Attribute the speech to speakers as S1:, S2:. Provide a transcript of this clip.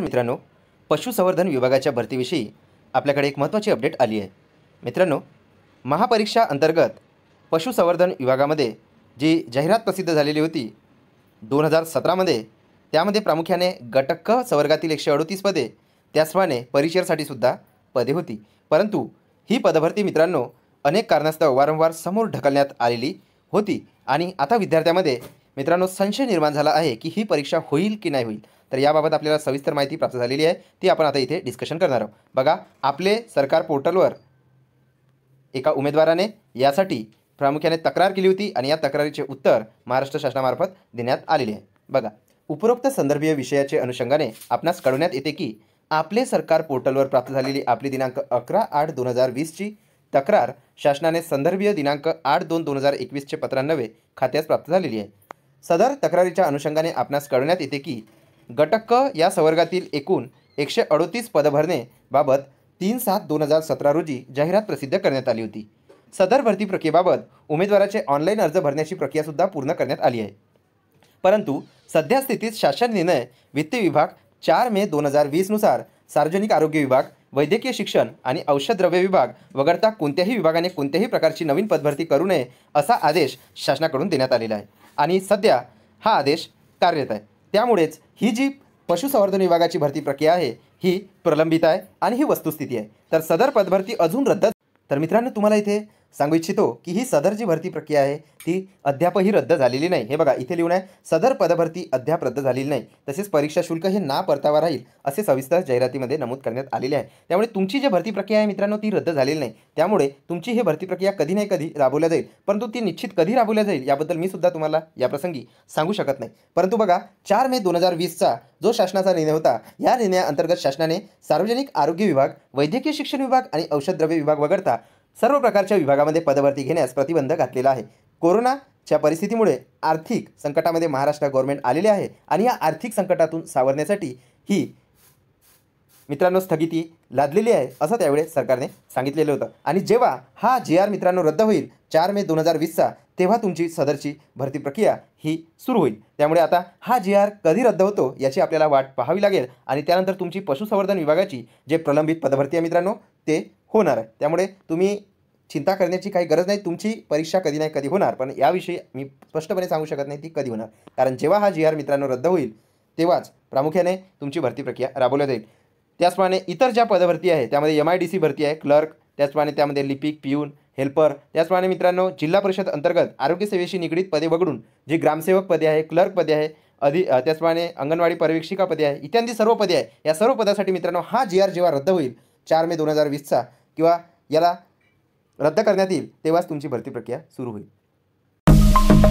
S1: मित्रांनो पशुसंवर्धन विभागाच्या भरतीविषयी आपल्याकडे एक महत्त्वाची अपडेट आली आहे मित्रांनो महापरीक्षा अंतर्गत पशुसंवर्धन विभागामध्ये जी जाहिरात प्रसिद्ध झालेली होती दोन हजार सतरामध्ये त्यामध्ये प्रामुख्याने गटक्क संवर्गातील एकशे अडतीस पदे त्याचप्रमाणे परिचयसाठी सुद्धा पदे होती परंतु ही पदभरती मित्रांनो अनेक कारणास्तव वारंवार समोर ढकलण्यात आलेली होती आणि आता विद्यार्थ्यामध्ये मित्रांनो संशय निर्माण झाला आहे की ही परीक्षा होईल की नाही होईल तर याबाबत आपल्याला सविस्तर माहिती प्राप्त झालेली आहे ती आपण आता इथे डिस्कशन करणार आहोत बघा आपले सरकार पोर्टलवर एका उमेदवाराने यासाठी प्रामुख्याने तक्रार केली होती आणि या तक्रारीचे उत्तर महाराष्ट्र शासनामार्फत देण्यात आलेले आहे बघा उपरोक्त संदर्भीय विषयाचे अनुषंगाने आपणास कळवण्यात येते की आपले सरकार पोर्टलवर प्राप्त झालेली आपली दिनांक अकरा आठ दोन हजार वीसची तक्रार शासनाने संदर्भीय दिनांक आठ दोन दोन हजार एकवीसचे पत्रांनवे खात्यास प्राप्त झालेली आहे सदर तक्रारीच्या अनुषंगाने आपणास कळवण्यात येते की गटक क या संवर्गातील एकूण एकशे अडोतीस पदभरणेबाबत तीन सात दोन हजार सतरा रोजी जाहिरात प्रसिद्ध करण्यात आली होती सदर भरती प्रक्रियेबाबत उमेदवाराचे ऑनलाईन अर्ज भरण्याची प्रक्रियासुद्धा पूर्ण करण्यात आली आहे परंतु सध्या स्थितीत शासन निर्णय वित्त विभाग चार मे दोन हजार वीसनुसार सार्वजनिक आरोग्य विभाग वैद्यकीय शिक्षण आणि औषधद्रव्य विभाग वगळता कोणत्याही विभागाने कोणत्याही प्रकारची नवीन पदभरती करू नये असा आदेश शासनाकडून देण्यात आलेला आहे आणि सध्या हा आदेश कार्यरत आहे त्यामुळेच ही जी पशुसंवर्धन विभागाची भरती प्रक्रिया आहे ही प्रलंबित आहे आणि ही वस्तुस्थिती आहे तर सदर पदभरती अजून रद्द तर मित्रांनो तुम्हाला इथे सांगू इच्छितो की ही सदर जी भरती प्रक्रिया आहे ती अद्यापही रद्द झालेली नाही हे बघा इथे लिहून आहे सदर पदभरती अद्याप रद्द झालेली नाही तसेच परीक्षा शुल्क हे ना परतावा राहील असे सविस्तर जाहिरातीमध्ये नमूद करण्यात आलेले आहे त्यामुळे तुमची जी भरती प्रक्रिया आहे मित्रांनो ती रद्द झालेली नाही त्यामुळे तुमची ही भरती प्रक्रिया कधी नाही कधी राबवल्या जाईल परंतु ती निश्चित कधी राबवल्या जाईल याबद्दल मी सुद्धा तुम्हाला याप्रसंगी सांगू शकत नाही परंतु बघा चार मे दोन हजार वीसचा जो शासनाचा निर्णय होता या निर्णयाअंतर्गत शासनाने सार्वजनिक आरोग्य विभाग वैद्यकीय शिक्षण विभाग आणि औषधद्रव्य विभाग वगळता सर्व प्रकारच्या विभागामध्ये पदभरती घेण्यास प्रतिबंध घातलेला आहे कोरोनाच्या परिस्थितीमुळे आर्थिक संकटामध्ये महाराष्ट्र गव्हर्नमेंट आलेले आहे आणि या आर्थिक संकटातून सावरण्यासाठी ही मित्रांनो स्थगिती लादलेली आहे असं त्यावेळी सरकारने सांगितलेलं होतं आणि जेव्हा हा जे आर मित्रांनो रद्द होईल चार मे दोन हजार वीसचा तेव्हा तुमची सदरची भरती प्रक्रिया ही सुरू होईल त्यामुळे आता हा जे आर कधी रद्द होतो याची आपल्याला वाट पाहावी लागेल आणि त्यानंतर तुमची पशुसंवर्धन विभागाची जे प्रलंबित पदभरती आहे मित्रांनो ते होणार आहे त्यामुळे तुम्ही चिंता करण्याची काही गरज नाही तुमची परीक्षा कधी नाही कधी होणार पण याविषयी मी स्पष्टपणे सांगू शकत नाही ती कधी होणार कारण जेव्हा हा जी आर मित्रांनो रद्द होईल तेव्हाच प्रामुख्याने तुमची भरती प्रक्रिया राबवल्या जाईल त्याचप्रमाणे इतर ज्या पदभरती आहे त्यामध्ये एम आय डी सी भरती आहे क्लर्क त्याचप्रमाणे त्यामध्ये लिपिक पियून हेल्पर त्याचप्रमाणे मित्रांनो जिल्हा परिषद अंतर्गत आरोग्यसेवेशी निगडीत पदे वगळून जी ग्रामसेवक पदे आहे क्लर्क पदे आहे अधि त्याचप्रमाणे अंगणवाडी पर्यवेक्षिका पदे आहे इत्यादी सर्व पदे आहे या सर्व पदासाठी मित्रांनो हा जी आर जेव्हा रद्द होईल चार मे दोन हजार वीसचा किंवा याला रद्द करण्यात येईल तेव्हाच तुमची भरती प्रक्रिया सुरू होईल